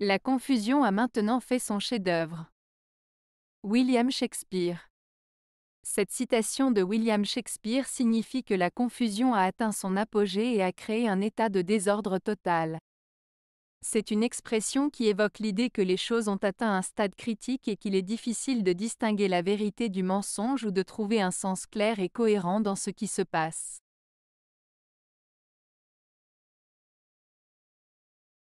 La confusion a maintenant fait son chef-d'œuvre. William Shakespeare. Cette citation de William Shakespeare signifie que la confusion a atteint son apogée et a créé un état de désordre total. C'est une expression qui évoque l'idée que les choses ont atteint un stade critique et qu'il est difficile de distinguer la vérité du mensonge ou de trouver un sens clair et cohérent dans ce qui se passe.